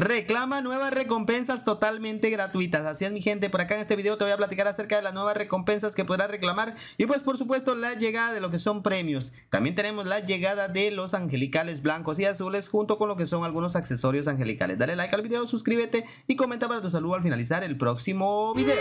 Reclama nuevas recompensas totalmente gratuitas. Así es mi gente, por acá en este video te voy a platicar acerca de las nuevas recompensas que podrás reclamar y pues por supuesto la llegada de lo que son premios. También tenemos la llegada de los angelicales blancos y azules junto con lo que son algunos accesorios angelicales. Dale like al video, suscríbete y comenta para tu saludo al finalizar el próximo video.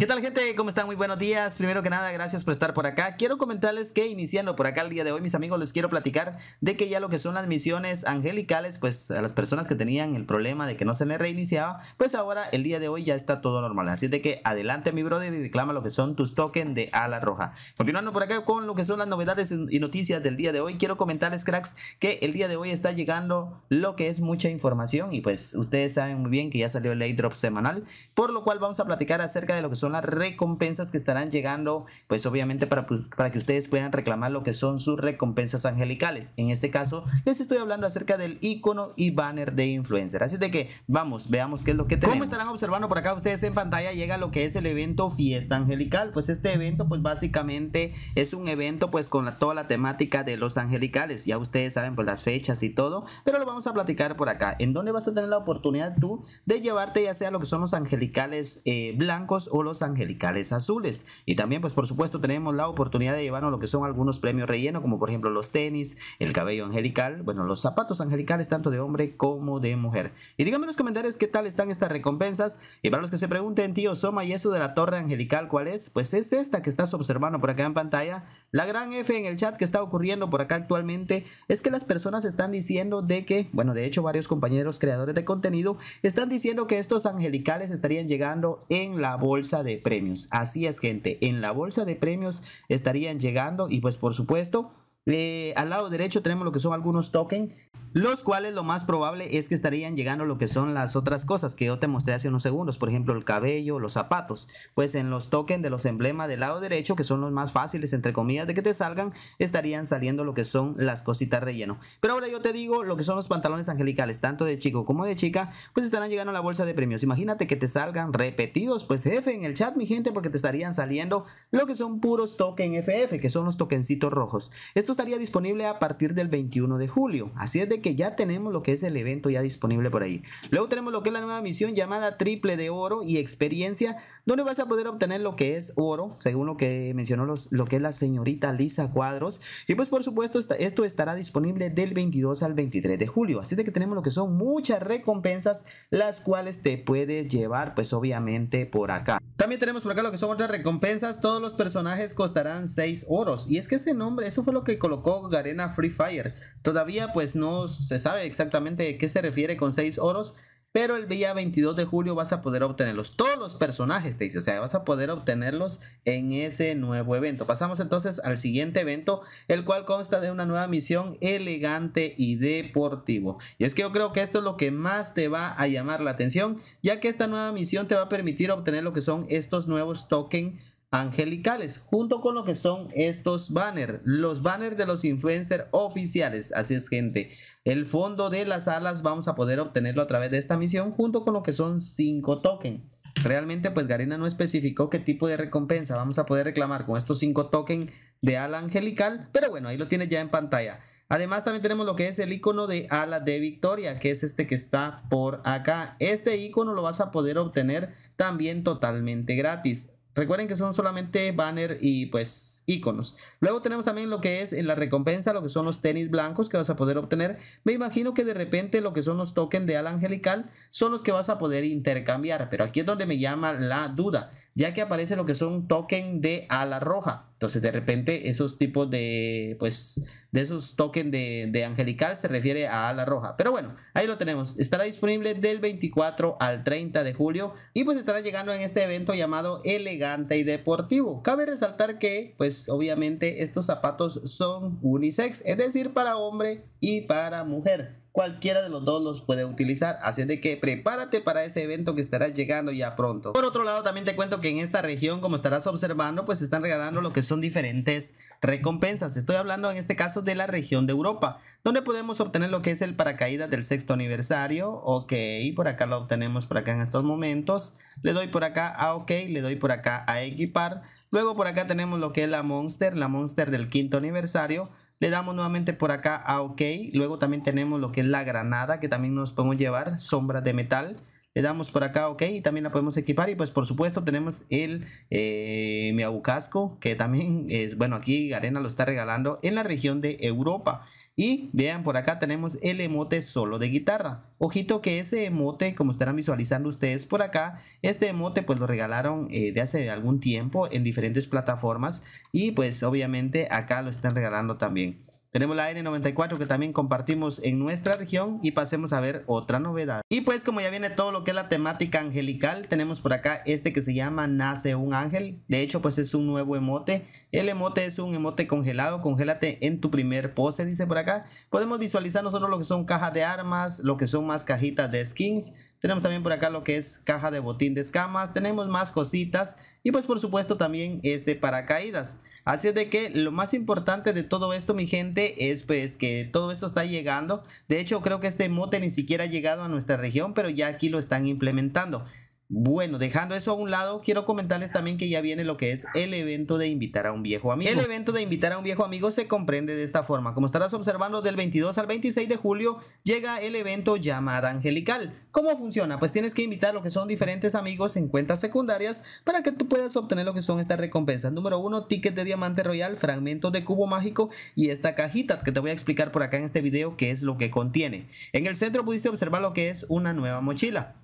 ¿Qué tal gente? ¿Cómo están? Muy buenos días. Primero que nada, gracias por estar por acá. Quiero comentarles que iniciando por acá el día de hoy, mis amigos, les quiero platicar de que ya lo que son las misiones angelicales, pues a las personas que tenían el problema de que no se le reiniciaba, pues ahora el día de hoy ya está todo normal. Así de que adelante mi brother y reclama lo que son tus tokens de ala roja. Continuando por acá con lo que son las novedades y noticias del día de hoy, quiero comentarles cracks que el día de hoy está llegando lo que es mucha información y pues ustedes saben muy bien que ya salió el airdrop semanal, por lo cual vamos a platicar acerca de lo que son las recompensas que estarán llegando, pues obviamente para, pues, para que ustedes puedan reclamar lo que son sus recompensas angelicales. En este caso les estoy hablando acerca del icono y banner de influencer. Así de que vamos, veamos qué es lo que tenemos. Como estarán observando por acá ustedes en pantalla, llega lo que es el evento Fiesta Angelical. Pues este evento, pues básicamente es un evento pues con toda la temática de los angelicales. Ya ustedes saben por pues, las fechas y todo, pero lo vamos a platicar por acá. En dónde vas a tener la oportunidad tú de llevarte ya sea lo que son los angelicales eh, blancos o los angelicales azules. Y también pues por supuesto tenemos la oportunidad de llevarnos lo que son algunos premios relleno, como por ejemplo los tenis, el cabello angelical, bueno, los zapatos angelicales tanto de hombre como de mujer. Y díganme en los comentarios qué tal están estas recompensas. Y para los que se pregunten, tío Soma, ¿y eso de la torre angelical cuál es? Pues es esta que estás observando por acá en pantalla. La gran F en el chat que está ocurriendo por acá actualmente es que las personas están diciendo de que, bueno, de hecho varios compañeros creadores de contenido están diciendo que estos angelicales estarían llegando en la bolsa de premios. Así es, gente, en la bolsa de premios estarían llegando y pues por supuesto eh, al lado derecho tenemos lo que son algunos tokens los cuales lo más probable es que estarían llegando lo que son las otras cosas que yo te mostré hace unos segundos, por ejemplo el cabello, los zapatos, pues en los tokens de los emblemas del lado derecho, que son los más fáciles entre comillas de que te salgan, estarían saliendo lo que son las cositas relleno. Pero ahora yo te digo lo que son los pantalones angelicales, tanto de chico como de chica, pues estarán llegando a la bolsa de premios. Imagínate que te salgan repetidos, pues F en el chat mi gente, porque te estarían saliendo lo que son puros token FF, que son los tokencitos rojos. Esto estaría disponible a partir del 21 de julio, así es de que ya tenemos lo que es el evento ya disponible por ahí. Luego tenemos lo que es la nueva misión llamada Triple de Oro y Experiencia, donde vas a poder obtener lo que es oro, según lo que mencionó los, lo que es la señorita Lisa Cuadros. Y pues por supuesto esto estará disponible del 22 al 23 de julio. Así de que tenemos lo que son muchas recompensas, las cuales te puedes llevar pues obviamente por acá. También tenemos por acá lo que son otras recompensas. Todos los personajes costarán 6 oros. Y es que ese nombre, eso fue lo que colocó Garena Free Fire. Todavía pues no se sabe exactamente qué se refiere con 6 oros pero el día 22 de julio vas a poder obtenerlos. Todos los personajes, te dice, o sea, vas a poder obtenerlos en ese nuevo evento. Pasamos entonces al siguiente evento, el cual consta de una nueva misión elegante y deportivo. Y es que yo creo que esto es lo que más te va a llamar la atención, ya que esta nueva misión te va a permitir obtener lo que son estos nuevos tokens angelicales, junto con lo que son estos banners, los banners de los influencers oficiales. Así es, gente. El fondo de las alas vamos a poder obtenerlo a través de esta misión, junto con lo que son 5 tokens. Realmente, pues Garena no especificó qué tipo de recompensa vamos a poder reclamar con estos 5 tokens de ala angelical, pero bueno, ahí lo tienes ya en pantalla. Además también tenemos lo que es el icono de ala de victoria, que es este que está por acá. Este icono lo vas a poder obtener también totalmente gratis. Recuerden que son solamente banner y pues iconos. Luego tenemos también lo que es en la recompensa, lo que son los tenis blancos que vas a poder obtener. Me imagino que de repente lo que son los tokens de ala angelical son los que vas a poder intercambiar. Pero aquí es donde me llama la duda, ya que aparece lo que son token de ala roja. Entonces, de repente, esos tipos de, pues, de esos tokens de, angelical se refiere a ala roja. Pero bueno, ahí lo tenemos. Estará disponible del 24 al 30 de julio y pues estará llegando en este evento llamado elegante y deportivo. Cabe resaltar que, pues, obviamente estos zapatos son unisex, es decir, para hombre y para mujer. Cualquiera de los dos los puede utilizar, así de que prepárate para ese evento que estará llegando ya pronto. Por otro lado, también te cuento que en esta región, como estarás observando, pues están regalando lo que son diferentes recompensas. Estoy hablando en este caso de la región de Europa, donde podemos obtener lo que es el paracaídas del sexto aniversario. Ok, por acá lo obtenemos por acá en estos momentos. Le doy por acá a OK, le doy por acá a equipar. Luego por acá tenemos lo que es la Monster, la Monster del quinto aniversario. Le damos nuevamente por acá a OK. Luego también tenemos lo que es la granada que también nos podemos llevar, sombras de metal le damos por acá ok y también la podemos equipar y pues por supuesto tenemos el eh, casco que también es bueno aquí arena lo está regalando en la región de Europa y vean por acá tenemos el emote solo de guitarra ojito que ese emote como estarán visualizando ustedes por acá este emote pues lo regalaron eh, de hace algún tiempo en diferentes plataformas y pues obviamente acá lo están regalando también tenemos la N94 que también compartimos en nuestra región y pasemos a ver otra novedad. Y pues como ya viene todo lo que es la temática angelical, tenemos por acá este que se llama Nace un Ángel. De hecho pues es un nuevo emote. El emote es un emote congelado, congélate en tu primer pose, dice por acá. Podemos visualizar nosotros lo que son cajas de armas, lo que son más cajitas de skins tenemos también por acá lo que es caja de botín de escamas. Tenemos más cositas. Y pues por supuesto también este paracaídas. Así es de que lo más importante de todo esto mi gente es pues que todo esto está llegando. De hecho creo que este mote ni siquiera ha llegado a nuestra región pero ya aquí lo están implementando. Bueno, dejando eso a un lado, quiero comentarles también que ya viene lo que es el evento de invitar a un viejo amigo. El evento de invitar a un viejo amigo se comprende de esta forma. Como estarás observando, del 22 al 26 de julio llega el evento llamada angelical. ¿Cómo funciona? Pues tienes que invitar lo que son diferentes amigos en cuentas secundarias para que tú puedas obtener lo que son estas recompensas. Número uno, ticket de diamante royal, fragmento de cubo mágico y esta cajita que te voy a explicar por acá en este video que es lo que contiene. En el centro pudiste observar lo que es una nueva mochila.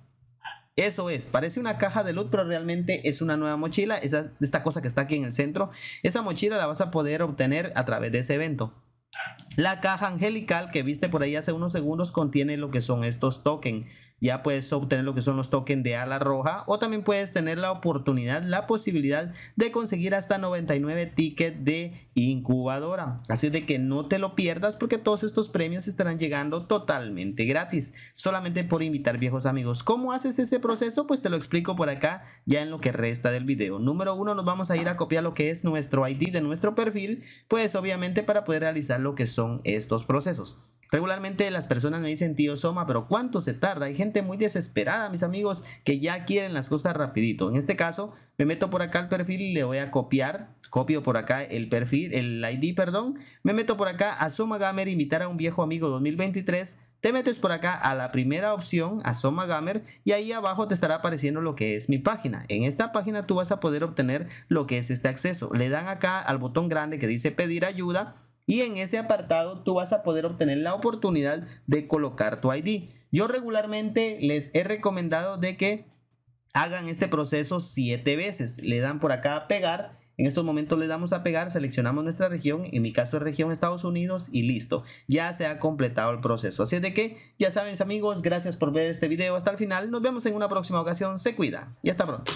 Eso es, parece una caja de loot, pero realmente es una nueva mochila, esta cosa que está aquí en el centro. Esa mochila la vas a poder obtener a través de ese evento. La caja angelical que viste por ahí hace unos segundos contiene lo que son estos tokens ya puedes obtener lo que son los tokens de ala roja o también puedes tener la oportunidad, la posibilidad de conseguir hasta 99 tickets de incubadora. Así de que no te lo pierdas porque todos estos premios estarán llegando totalmente gratis, solamente por invitar viejos amigos. ¿Cómo haces ese proceso? Pues te lo explico por acá ya en lo que resta del video. Número uno, nos vamos a ir a copiar lo que es nuestro ID de nuestro perfil, pues obviamente para poder realizar lo que son estos procesos. Regularmente las personas me dicen, tío Soma, pero ¿cuánto se tarda? Hay gente muy desesperada, mis amigos, que ya quieren las cosas rapidito. En este caso, me meto por acá al perfil y le voy a copiar. Copio por acá el perfil, el ID, perdón. Me meto por acá a Soma Gamer, invitar a un viejo amigo 2023. Te metes por acá a la primera opción, a Soma Gamer, y ahí abajo te estará apareciendo lo que es mi página. En esta página tú vas a poder obtener lo que es este acceso. Le dan acá al botón grande que dice pedir ayuda y en ese apartado tú vas a poder obtener la oportunidad de colocar tu ID. Yo regularmente les he recomendado de que hagan este proceso siete veces. Le dan por acá a pegar. En estos momentos le damos a pegar, seleccionamos nuestra región, en mi caso es región Estados Unidos y listo, ya se ha completado el proceso. Así es de que, ya saben amigos, gracias por ver este video hasta el final, nos vemos en una próxima ocasión, se cuida y hasta pronto.